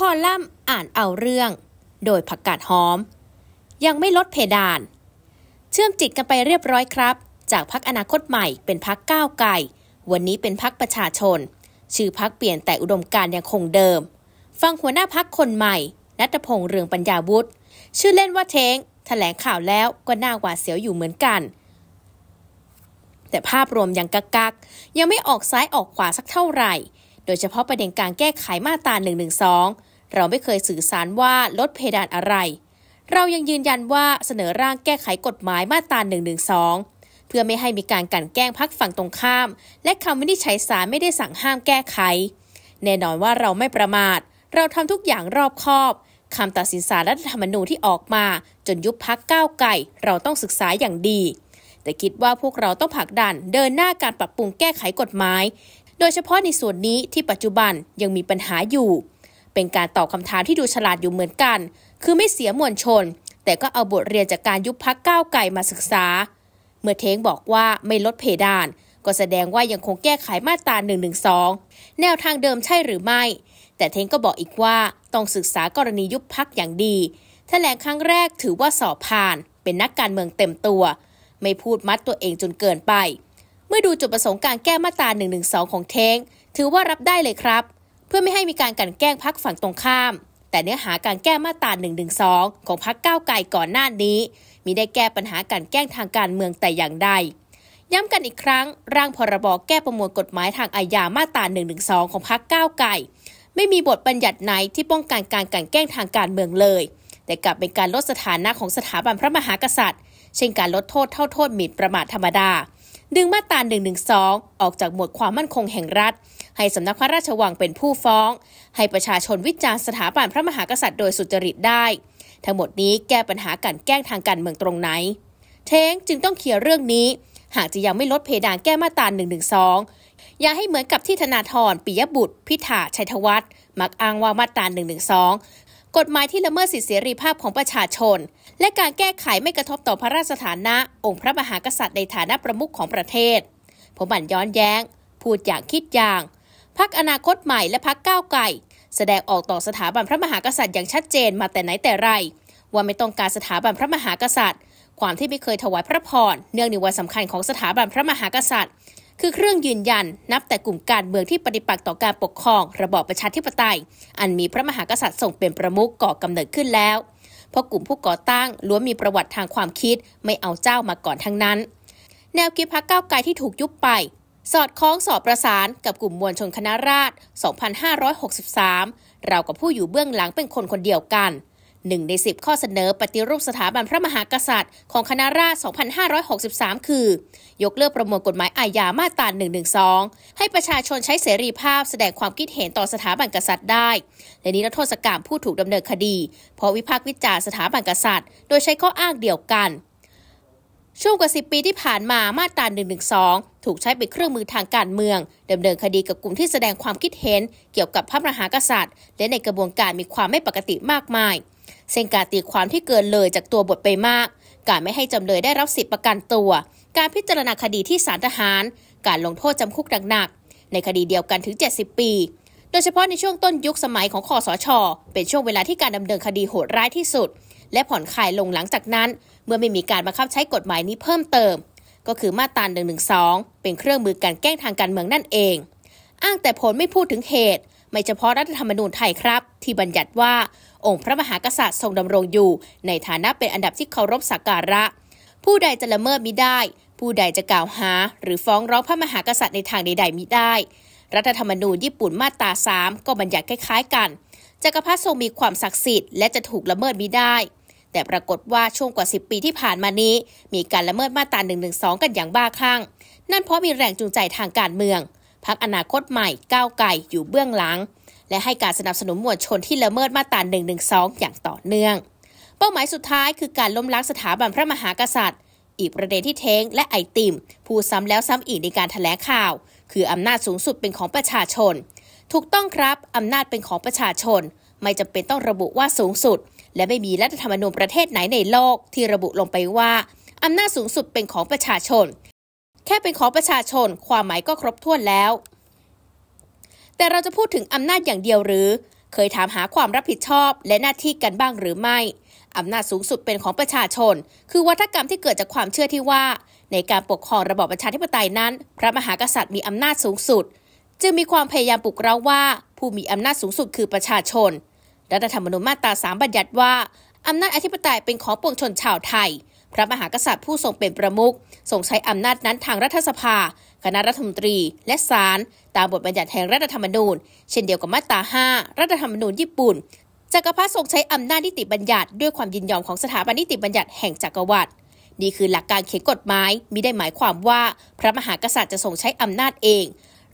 คอลัมน์อ่านเอาเรื่อง โดยผักกาดหอม ยังไม่ลดเพดาน เชื่อมจิตกันไปเรียบร้อยครับ จากพักอนาคตใหม่เป็นพักก้าวไกลวันนี้เป็นพักประชาชน ชื่อพักเปลี่ยนแต่อุดมการยังคงเดิม ฟังหัวหน้าพักคนใหม่นัตพงษ์เรืองปัญญาวุฒิชื่อเล่นว่าเทงแถลงข่าวแล้ว ก็น่าหวาดเสียวอยู่เหมือนกัน แต่ภาพรวมยังกักกักยังไม่ออกซ้ายออกขวาสักเท่าไหร่ โดยเฉพาะประเด็นการแก้ไขมาตรา112เราไม่เคยสื่อสารว่าลดเพดานอะไร เรายังยืนยันว่าเสนอร่างแก้ไขกฎหมายมาตรา1นึเพื่อไม่ให้มีการกันแกล้งพักฝั่งตรงข้าม และคำวินิจฉัยศาลไม่ได้สั่งห้ามแก้ไข แน่นอนว่าเราไม่ประมาท เราทำทุกอย่างรอบคอบคำตัดสินศาลรัฐธรรมนูญที่ออกมาจนยุบพักก้าวไก่ เราต้องศึกษาอย่างดี แต่คิดว่าพวกเราต้องผลักดันเดินหน้าการปรับปรุงแก้ไขกฎหมายโดยเฉพาะในส่วนนี้ที่ปัจจุบันยังมีปัญหาอยู่เป็นการตอบคำถามที่ดูฉลาดอยู่เหมือนกัน คือไม่เสียมวลชน แต่ก็เอาบทเรียนจากการยุบพักก้าวไก่มาศึกษา เมื่อเทงบอกว่าไม่ลดเพดาน ก็แสดงว่ายังคงแก้ไขมาตรา1นึแนวทางเดิมใช่หรือไม่ แต่เทงก็บอกอีกว่าต้องศึกษากรณียุบพักอย่างดี แถลงครั้งแรกถือว่าสอบผ่าน เป็นนักการเมืองเต็มตัว ไม่พูดมัดตัวเองจนเกินไป เมื่อดูจุดประสงค์การแก้มาตรา1นึของเทงถือว่ารับได้เลยครับเพื่อไม่ให้มีการกันแกล้งพักฝั่งตรงข้าม แต่เนื้อหาการแก้มาตรา1นึของพักก้าวไกลก่อนหน้านี้มีได้แก้ปัญหาการแกล้งทางการเมืองแต่อย่างใดย้ำกันอีกครั้งร่างพรบแก้ประมวลกฎหมายทางอาญามาตรา1นึของพักก้าวไกลไม่มีบทบัญญัติไหนที่ป้องกันการกันแกล้งทางการเมืองเลย แต่กลับเป็นการลดสถานะของสถาบันพระมหากษัตริย์เช่นการลดโทษเท่าโทษหมิ่นประมาทธรรมดา ดึงมาตรา1นึออกจากหมวดความมั่นคงแห่งรัฐให้สำนักพระราชวังเป็นผู้ฟ้อง ให้ประชาชนวิจารณ์สถาบันพระมหากษัตริย์โดยสุจริตได้ ทั้งหมดนี้แก้ปัญหาการแกล้งทางการเมืองตรงไหน เท้งจึงต้องเคลียร์เรื่องนี้ หากจะยังไม่ลดเพดานแก้มาตรา1นึอย่าให้เหมือนกับที่ธนาธรปิยบุตร พิธา ชัยธวัฒน์มักอ้างว่ามาตรา1นึกฎหมายที่ละเมิดสิทธิเสรีภาพของประชาชน และการแก้ไขไม่กระทบต่อพระราชฐานะ องค์พระมหากษัตริย์ในฐานะประมุขของประเทศ ผมบันย้อนแย้ง พูดอย่างคิดอย่างพักอนาคตใหม่และพักก้าวไกลแสดงออกต่อสถาบันพระมหากษัตริย์อย่างชัดเจนมาแต่ไหนแต่ไร ว่าไม่ต้องการสถาบันพระมหากษัตริย์ ความที่ไม่เคยถวายพระพร เนื่องในวันสำคัญของสถาบันพระมหากษัตริย์ คือเครื่องยืนยันนับแต่กลุ่มการเมืองที่ปฏิปักษ์ต่อการปกครอง ระบอบประชาธิปไตยอันมีพระมหากษัตริย์ทรงเป็นประมุขก่อกำเนิดขึ้นแล้วเพราะกลุ่มผู้ก่อตั้ง ล้วนมีประวัติทางความคิดไม่เอาเจ้ามาก่อนทั้งนั้น แนวคิดพรรคก้าวไกลที่ถูกยุบไปสอดคล้องสอบประสานกับกลุ่มมวลชนคณะราษฎร 2563 เรากับผู้อยู่เบื้องหลังเป็นคนคนเดียวกันหนึ่งในสิบข้อเสนอปฏิรูปสถาบันพระมหากษัตริย์ ของคณะราษฎร 2563 คือ ยกเลิกประมวลกฎหมายอาญามาตรา 112 ให้ประชาชนใช้เสรีภาพแสดงความคิดเห็นต่อสถาบันกษัตริย์ได้และนิรโทษกรรมผู้ถูกดำเนินคดีเพราะวิพากษ์วิจารณ์สถาบันกษัตริย์โดยใช้ข้ออ้างเดียวกันช่วงกว่า10ปีที่ผ่านมามาตรา 112 ถูกใช้เป็นเครื่องมือทางการเมืองดำเนินคดีกับกลุ่มที่แสดงความคิดเห็นเกี่ยวกับพระมหากษัตริย์ และในกระบวนการมีความไม่ปกติมากมายเส้นการตีความที่เกินเลยจากตัวบทไปมาก การไม่ให้จำเลยได้รับสิทธิประกันตัวการพิจารณาคดีที่ศาลทหารการลงโทษจำคุกหนักๆในคดีเดียวกันถึง 70 ปี โดยเฉพาะในช่วงต้นยุคสมัยของคอสช เป็นช่วงเวลาที่การดำเนินคดีโหดร้ายที่สุดและผ่อนคลายลงหลังจากนั้น เมื่อไม่มีการบังคับใช้กฎหมายนี้เพิ่มเติม ก็คือมาตรา1องเป็นเครื่องมือการแกล้งทางการเมืองนั่นเอง อ้างแต่ผลไม่พูดถึงเหตุ ไม่เฉพาะรัฐธรรมนูญไทยครับที่บัญญัติว่าองค์พระมหากษัตริย์ทรงดำรงอยู่ ในฐานะเป็นอันดับที่เคารพสักการะ ผู้ใดจะละเมิดมิได้ ผู้ใดจะกล่าวหา หรือฟ้องร้องพระมหากษัตริย์ในทางใดๆมิได้ รัฐธรรมนูญญี่ปุ่นมาตรา3ก็บัญญัติคล้ายๆ กันจักรพรรดิทรงมีความศักดิ์สิทธิ์และจะถูกละเมิดมิได้แต่ปรากฏว่าช่วงกว่า 10 ปีที่ผ่านมานี้ มีการละเมิดมาตรา1นึกันอย่างบ้าคลั่ง นั่นเพราะมีแรงจูงใจทางการเมือง พักอนาคตใหม่ก้าวไกลอยู่เบื้องหลัง และให้การสนับสนุนมวลชนที่ละเมิดมาตรา1นึอย่างต่อเนื่อง เป้าหมายสุดท้ายคือการล้มล้างสถาบันพระมหากษัตริย์ อีกประเด็นที่เท้งและไอติมพูดซ้ำแล้วซ้ำอีกในการถแถลงข่าว คืออำนาจสูงสุดเป็นของประชาชนถูกต้องครับอำนาจเป็นของประชาชน ไม่จำเป็นต้องระบุว่าสูงสุดและไม่มีรัฐธรรมนูญประเทศไหนในโลก ที่ระบุลงไปว่า อำนาจสูงสุดเป็นของประชาชน แค่เป็นของประชาชนความหมายก็ครบถ้วนแล้ว แต่เราจะพูดถึงอำนาจอย่างเดียวหรือ เคยถามหาความรับผิดชอบและหน้าที่กันบ้างหรือไม่ อำนาจสูงสุดเป็นของประชาชน คือวัฒกรรมที่เกิดจากความเชื่อที่ว่า ในการปกครองระบอบประชาธิปไตยนั้น พระมหากษัตริย์มีอำนาจสูงสุด จึงมีความพยายามปลุกเร้าว่า ผู้มีอำนาจสูงสุดคือประชาชนรัฐธรรมนูญมาตรา3บัญญัติว่า อำนาจอธิปไตยเป็นของปวงชนชาวไทย พระมหากษัตริย์ผู้ทรงเป็นประมุขทรงใช้อำนาจนั้นทางรัฐสภา คณะรัฐมนตรี และศาล ตามบทบัญญัติแห่งรัฐธรรมนูญ เช่นเดียวกับมาตรา5รัฐธรรมนูญญี่ปุ่นจักรพรรดิทรงใช้อำนาจนิติบัญญัติ ด้วยความยินยอมของสถาบันนิติบัญญัติแห่งจักรวรรดินี่คือหลักการเขียนกฎหมายมิได้หมายความว่าพระมหากษัตริย์จะทรงใช้อำนาจเอง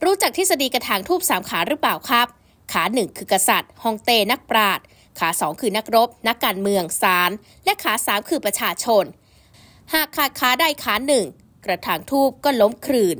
รู้จักทฤษฎีกระถางทูบสามขาหรือเปล่าครับขาหนึ่งคือกษัตริย์ฮองเต้ นักปราชญ์ขาสองคือนักรบ นักการเมืองศาล และขาสามคือประชาชน หากขาดขาใดขาหนึ่งกระถางทูบก็ล้มคลืน